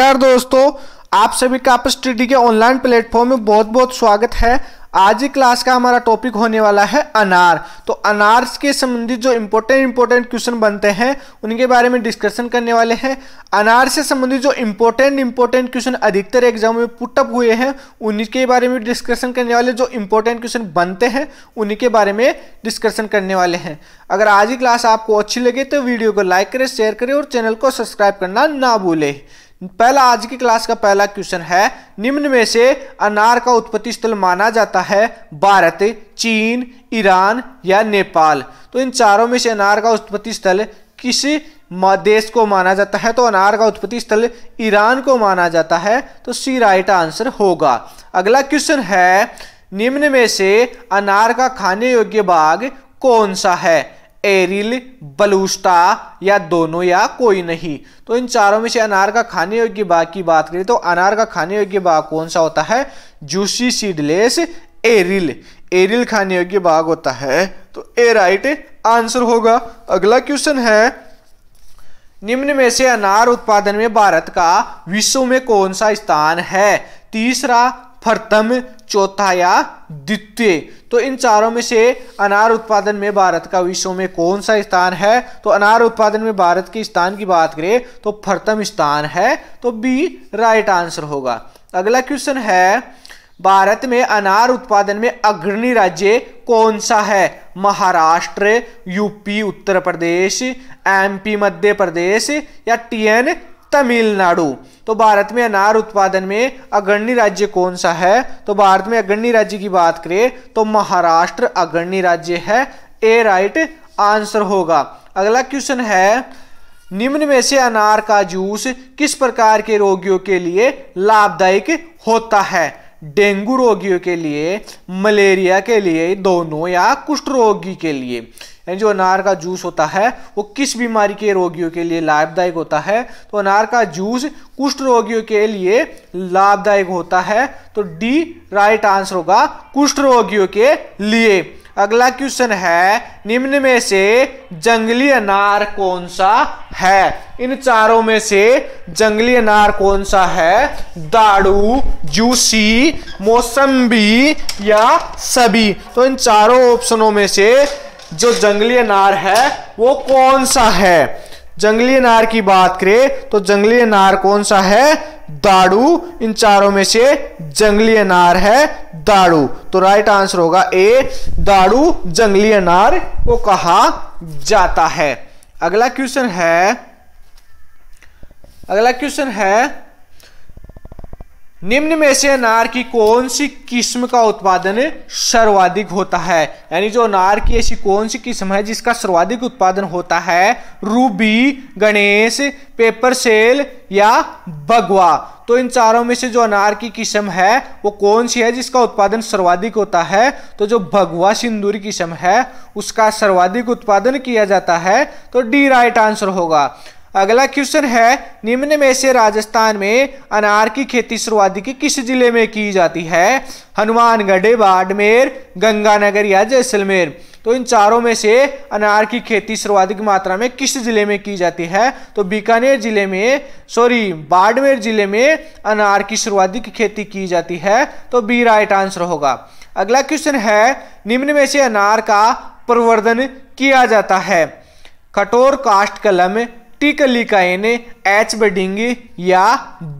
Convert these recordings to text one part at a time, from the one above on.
नमस्कार दोस्तों आप सभी का आप स्टडी के ऑनलाइन प्लेटफॉर्म में बहुत बहुत स्वागत है आज की क्लास का हमारा टॉपिक होने वाला है अनार तो अनार के संबंधित जो इम्पोर्टेंट इम्पोर्टेंट क्वेश्चन बनते हैं उनके बारे में डिस्कशन करने वाले हैं अनार से संबंधित जो इम्पोर्टेंट इम्पोर्टेंट क्वेश्चन अधिकतर एग्जाम में पुटअप हुए हैं उनके बारे में डिस्कशन करने वाले जो इम्पोर्टेंट क्वेश्चन बनते हैं उनके बारे में डिस्कशन करने वाले हैं अगर आज की क्लास आपको अच्छी लगे तो वीडियो को लाइक करें शेयर करें और चैनल को सब्सक्राइब करना ना भूलें पहला आज की क्लास का पहला क्वेश्चन है निम्न में से अनार का उत्पत्ति स्थल माना जाता है भारत चीन ईरान या नेपाल तो इन चारों में से अनार का उत्पत्ति स्थल किस देश को माना जाता है तो अनार का उत्पत्ति स्थल ईरान को माना जाता है तो सी राइट आंसर होगा अगला क्वेश्चन है निम्न में से अनार का खाने योग्य बाग कौन सा है एरिल बलूस्टा या दोनों या कोई नहीं तो इन चारों में से अनार का खाने योग्य बाग की बात करें तो अनार का खाने योग्य बाग कौन सा होता है जूसी सीडलेस एरिल एरिल खाने योग्य बाग होता है तो ए राइट आंसर होगा अगला क्वेश्चन है निम्न में से अनार उत्पादन में भारत का विश्व में कौन सा स्थान है तीसरा प्रथम चौथा या द्वितीय तो इन चारों में से अनार उत्पादन में भारत का विश्व में कौन सा स्थान है तो अनार उत्पादन में भारत के स्थान की बात करें तो प्रथम स्थान है तो बी राइट आंसर होगा अगला क्वेश्चन है भारत में अनार उत्पादन में अग्रणी राज्य कौन सा है महाराष्ट्र यूपी उत्तर प्रदेश एमपी मध्य प्रदेश या टीएन तमिलनाडु तो भारत में अनार उत्पादन में अग्रणी राज्य कौन सा है तो भारत में अग्रणी राज्य की बात करें तो महाराष्ट्र अग्रणी राज्य है ए राइट आंसर होगा अगला क्वेश्चन है निम्न में से अनार का जूस किस प्रकार के रोगियों के लिए लाभदायक होता है डेंगू रोगियों के लिए मलेरिया के लिए दोनों या कुष्ठ रोगी के लिए यानी जो अनार का जूस होता है वो किस बीमारी के रोगियों के लिए लाभदायक होता है तो अनार का जूस कुष्ठ रोगियों के लिए लाभदायक होता है तो डी राइट आंसर होगा कुष्ठ रोगियों के लिए अगला क्वेश्चन है निम्न में से जंगली अनार कौन सा है इन चारों में से जंगली अनार कौन सा है दाड़ू जूसी मौसम्बी या सभी तो इन चारों ऑप्शनों में से जो जंगली अनार है वो कौन सा है जंगली अनार की बात करें तो जंगली अनार कौन सा है दाड़ू इन चारों में से जंगली अनार है दाड़ू तो राइट आंसर होगा ए दाड़ू जंगली अनार को कहा जाता है अगला क्वेश्चन है अगला क्वेश्चन है निम्न में से अनार की कौन सी किस्म का उत्पादन सर्वाधिक होता है यानी जो अनार की ऐसी कौन सी किस्म है जिसका सर्वाधिक उत्पादन होता है रूबी गणेश पेपर सेल या बगवा तो इन चारों में से जो अनार की किस्म है वो कौन सी है जिसका उत्पादन सर्वाधिक होता है तो जो भगवा सिंदूरी किस्म है उसका सर्वाधिक उत्पादन किया जाता है तो डी राइट आंसर होगा अगला क्वेश्चन है निम्न में से राजस्थान में अनार की खेती शुरुआती की किस जिले में की जाती है हनुमानगढ़ बाड़मेर गंगानगर या जैसलमेर तो इन चारों में से अनार की खेती सर्वाधिक मात्रा में किस जिले में की जाती है तो बीकानेर जिले में सॉरी बाड़मेर जिले में अनार की सर्वाधिक खेती की जाती है तो बी राइट आंसर होगा अगला क्वेश्चन है निम्न में से अनार का प्रवर्धन किया जाता है कठोर कास्ट कलम टिकलिकाइन एच बडिंग या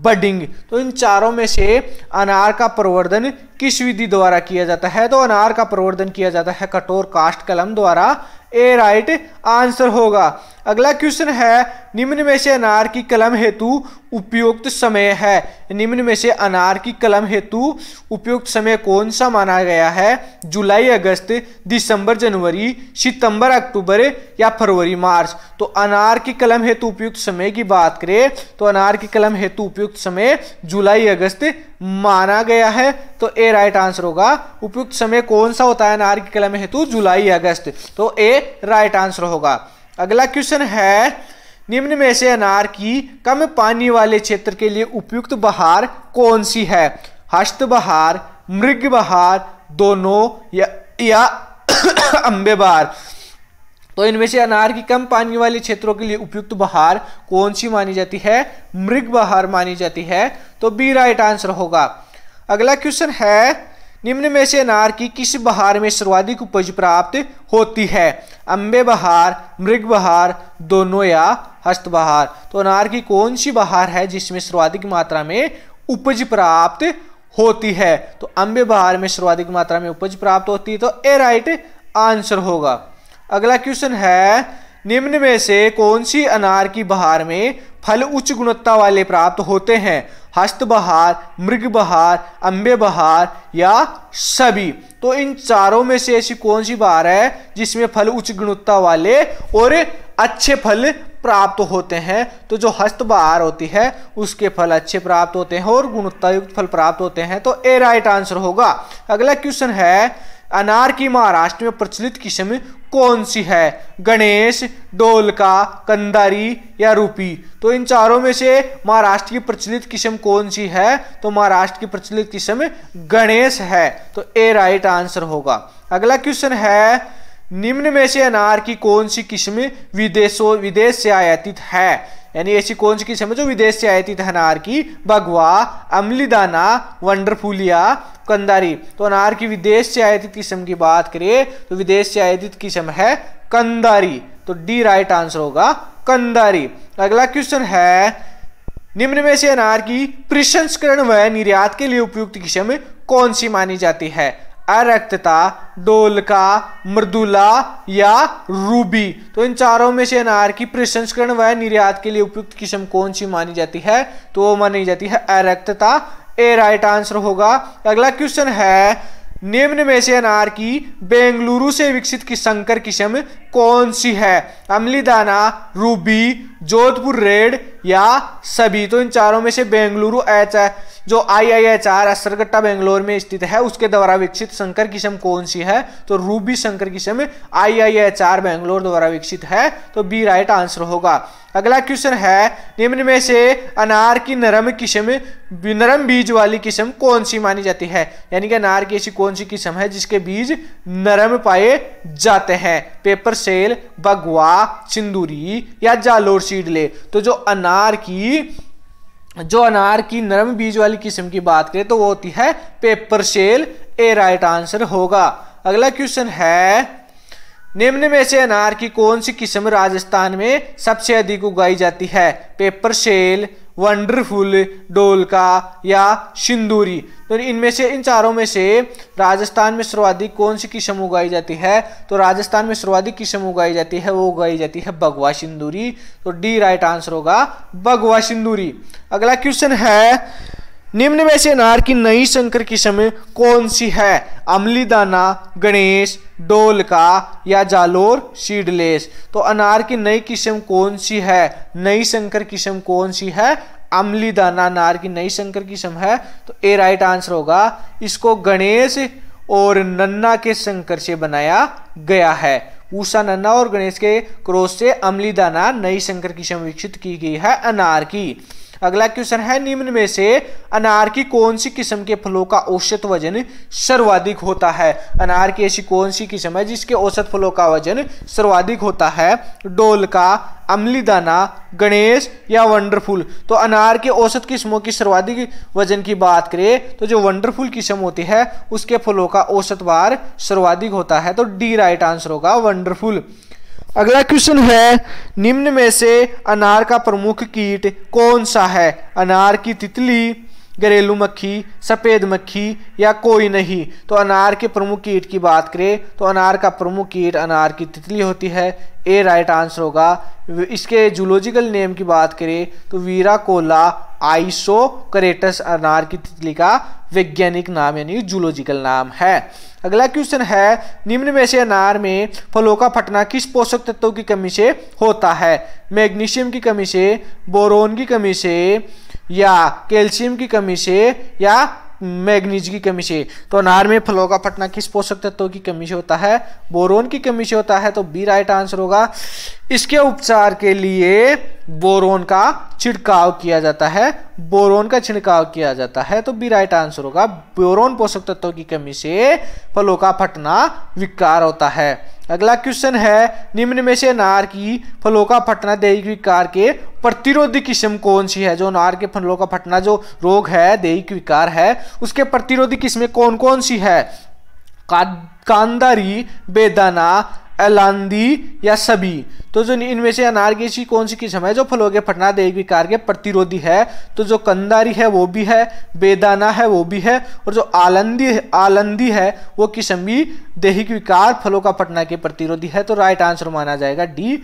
बडिंग तो इन चारों में से अनार का प्रवर्धन किस विधि द्वारा किया जाता है तो अनार का प्रवर्धन किया जाता है कठोर कास्ट कलम द्वारा ए राइट आंसर होगा अगला क्वेश्चन है निम्न में से अनार की कलम हेतु उपयुक्त समय है निम्न में से अनार की कलम हेतु उपयुक्त समय कौन सा माना गया है जुलाई अगस्त दिसंबर जनवरी सितंबर अक्टूबर या फरवरी मार्च तो अनार की कलम हेतु उपयुक्त समय की बात करें तो अनार की कलम हेतु उपयुक्त समय जुलाई अगस्त माना गया है तो ए राइट आंसर होगा उपयुक्त समय कौन सा होता है अनार की कलम हेतु जुलाई अगस्त तो ए राइट आंसर होगा अगला क्वेश्चन है निम्न में से अनार की कम पानी वाले क्षेत्र के लिए उपयुक्त बहार कौन सी है हस्त बहार मृग बहार दोनों या, या अंबे बहार तो इनमें से अनार की कम पानी वाले क्षेत्रों के लिए उपयुक्त बहार कौन सी मानी जाती है मृग बहार मानी जाती है तो बी राइट आंसर होगा अगला क्वेश्चन है निम्न में से अनार की किस बहार में सर्वाधिक उपज प्राप्त होती है अम्बे बहार मृग बहार दोनों या हस्त बहार तो अनार की कौन सी बहार है जिसमें सर्वाधिक मात्रा में उपज प्राप्त होती है तो अम्बे बहार में सर्वाधिक मात्रा में उपज प्राप्त होती है तो ए राइट आंसर होगा अगला क्वेश्चन है निम्न में से कौन सी अनार की बहार में फल उच्च गुणवत्ता वाले प्राप्त होते हैं हस्त बहार मृग बहार अम्बे बहार या सभी तो इन चारों में से ऐसी कौन सी बहार है जिसमें फल उच्च गुणवत्ता वाले और अच्छे फल प्राप्त होते हैं तो जो हस्त बहार होती है उसके फल अच्छे प्राप्त होते हैं और गुणवत्तायुक्त फल प्राप्त होते हैं तो ए राइट आंसर होगा अगला क्वेश्चन है अनार की महाराष्ट्र में प्रचलित किस्म कौन सी है गणेश डोलका कंदारी या रूपी तो इन चारों में से महाराष्ट्र की प्रचलित किस्म कौन सी है तो महाराष्ट्र की प्रचलित किस्म गणेश है तो ए राइट आंसर होगा अगला क्वेश्चन है निम्न में से अनार की कौन सी किस्म विदेशों विदेश से आयातित है यानी ऐसी कौन सी किस्म है जो विदेश से आयातित अनार की भगवा अमलीदाना वंडरफुलिया कंदारी तो अनार की विदेश से आयातित किस्म की बात करिए तो विदेश से आयातित किस्म है कंदारी तो डी राइट आंसर होगा कंदारी अगला क्वेश्चन है निम्न में से अनार की प्रसंस्करण व निर्यात के लिए उपयुक्त किस्म कौन सी मानी जाती है अरक्तता डोलका मृदुला या रूबी तो इन चारों में से अनार की प्रसंस्करण व निर्यात के लिए उपयुक्त किस्म कौन सी मानी जाती है तो वो मानी जाती है अरक्तता ए राइट आंसर होगा अगला क्वेश्चन है निम्न में से अनार की बेंगलुरु से विकसित की संकर किस्म कौन सी है अमलीदाना रूबी जोधपुर रेड या सभी तो इन चारों में से बेंगलुरु एच जो I I H R Hessarghatta Bangalore में स्थित है उसके द्वारा विकसित संकर किस्म कौन सी है तो रूबी संकर किस्म I I H R Bangalore द्वारा विकसित है तो बी राइट आंसर होगा अगला क्वेश्चन है निम्न में से अनार की नरम किस्म नरम बीज वाली किस्म कौन सी मानी जाती है यानी कि अनार की ऐसी कौन सी किस्म है जिसके बीज नरम पाए जाते हैं पेपर सेल बगवा सिंदूरी या जालोर सीडले तो जो अनार की जो अनार की नरम बीज वाली किस्म की बात करें तो वो होती है paper cell A right answer होगा अगला क्वेश्चन है निम्न में से अनार की कौन सी किस्म राजस्थान में सबसे अधिक उगाई जाती है पेपर सेल वंडरफुल डोलका या सिंदूरी तो इनमें से इन चारों में से राजस्थान में सर्वाधिक कौन सी किस्म उगाई जाती है तो राजस्थान में सर्वाधिक किस्म उगाई जाती है वो उगाई जाती है बगवा सिंदूरी तो डी राइट आंसर होगा बगवा सिंदूरी अगला क्वेश्चन है निम्न में से अनार की नई संकर किस्म कौन सी है अमली दाना गणेश डोलका या जालोर सीडलेस तो अनार की नई किस्म कौन सी है नई संकर किस्म कौन सी है अमली दाना अनार की नई संकर किस्म है तो ए राइट आंसर होगा इसको गणेश और नन्ना के संकर से बनाया गया है ऊषा नन्ना और गणेश के क्रोश से अमली दाना नई संकर किस्म विकसित की गई है अनार की अगला क्वेश्चन है निम्न में से अनार की कौन सी किस्म के फलों का औसत वजन सर्वाधिक होता है अनार की ऐसी कौन सी किस्म है जिसके औसत फलों का वजन सर्वाधिक होता है डोल का अमली दाना गणेश या वंडरफुल तो अनार के औसत किस्मों की सर्वाधिक वजन की बात करें तो जो वंडरफुल किस्म होती है उसके फलों का औसत बार सर्वाधिक होता है तो डी राइट आंसर होगा वंडरफुल अगला क्वेश्चन है निम्न में से अनार का प्रमुख कीट कौन सा है अनार की तितली घरेलू मक्खी सफ़ेद मक्खी या कोई नहीं तो अनार के प्रमुख कीट की बात करें तो अनार का प्रमुख कीट अनार की तितली होती है ए राइट आंसर होगा इसके जूलॉजिकल नेम की बात करें तो वीरा कोला आइसो करेटस अनार की तितली का वैज्ञानिक नाम यानी जूलॉजिकल नाम है अगला क्वेश्चन है निम्न में से अनार में फलों का फटना किस पोषक तत्वों की कमी से होता है मैग्नीशियम की कमी से बोरोन की कमी से या कैल्शियम की कमी से या मैग्नीज की कमी से तो अनार में फलों का फटना किस पोषक तत्वों की कमी से होता है बोरोन की कमी से होता है तो बी राइट आंसर होगा इसके उपचार के लिए बोरोन का छिड़काव किया जाता है बोरोन का छिड़काव किया जाता है तो बी राइट आंसर होगा बोरोन पोषक तत्वों की कमी से फलों का फटना विकार होता है अगला क्वेश्चन है निम्न में से नार की फलों का फटना देही विकार के प्रतिरोधी किस्म कौन सी है जो नार के फलों का फटना जो रोग है देही विकार है उसके प्रतिरोधी किस्में कौन कौन सी है कांदारी बेदाना एलांदी या सभी तो जो इनमें से अनार की ऐसी कौन सी किस्म है जो फलों के फटना देख विकार के प्रतिरोधी है तो जो कंदारी है वो भी है बेदाना है वो भी है और जो आलंदी आलंदी है वो किस्म भी देहिक विकार फलों का फटना के प्रतिरोधी है तो राइट आंसर माना जाएगा डी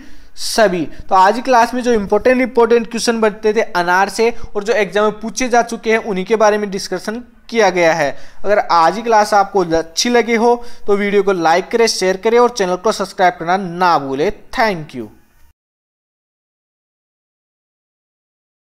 सभी तो आज की क्लास में जो इंपॉर्टेंट इंपॉर्टेंट क्वेश्चन बनते थे अनार से और जो एग्जाम में पूछे जा चुके हैं उन्हीं के बारे में डिस्कशन किया गया है अगर आज की क्लास आपको अच्छी लगी हो तो वीडियो को लाइक करें शेयर करें और चैनल को सब्सक्राइब करना ना भूलें थैंक यू